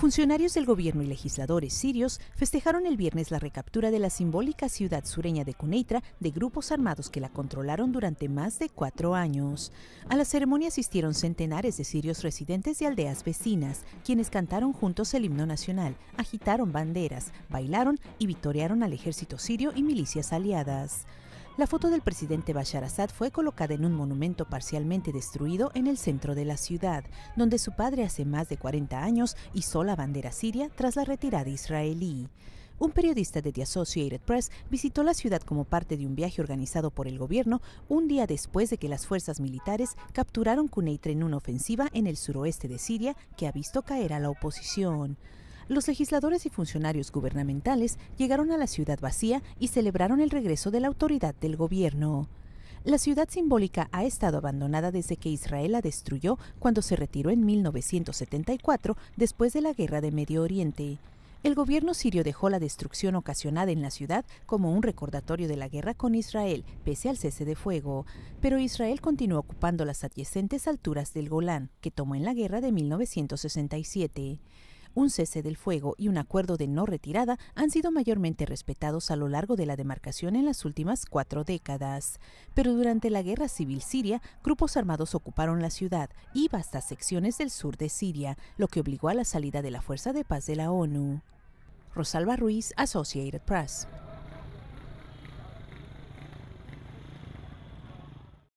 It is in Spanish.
Funcionarios del gobierno y legisladores sirios festejaron el viernes la recaptura de la simbólica ciudad sureña de Cuneitra de grupos armados que la controlaron durante más de cuatro años. A la ceremonia asistieron centenares de sirios residentes de aldeas vecinas, quienes cantaron juntos el himno nacional, agitaron banderas, bailaron y vitorearon al ejército sirio y milicias aliadas. La foto del presidente Bashar Assad fue colocada en un monumento parcialmente destruido en el centro de la ciudad, donde su padre hace más de 40 años hizo la bandera siria tras la retirada israelí. Un periodista de The Associated Press visitó la ciudad como parte de un viaje organizado por el gobierno un día después de que las fuerzas militares capturaron Cuneitre en una ofensiva en el suroeste de Siria que ha visto caer a la oposición. Los legisladores y funcionarios gubernamentales llegaron a la ciudad vacía y celebraron el regreso de la autoridad del gobierno. La ciudad simbólica ha estado abandonada desde que Israel la destruyó cuando se retiró en 1974 después de la Guerra de Medio Oriente. El gobierno sirio dejó la destrucción ocasionada en la ciudad como un recordatorio de la guerra con Israel, pese al cese de fuego, pero Israel continuó ocupando las adyacentes alturas del Golán, que tomó en la guerra de 1967 un cese del fuego y un acuerdo de no retirada han sido mayormente respetados a lo largo de la demarcación en las últimas cuatro décadas. Pero durante la guerra civil siria, grupos armados ocuparon la ciudad y vastas secciones del sur de Siria, lo que obligó a la salida de la Fuerza de Paz de la ONU. Rosalba Ruiz, Associated Press.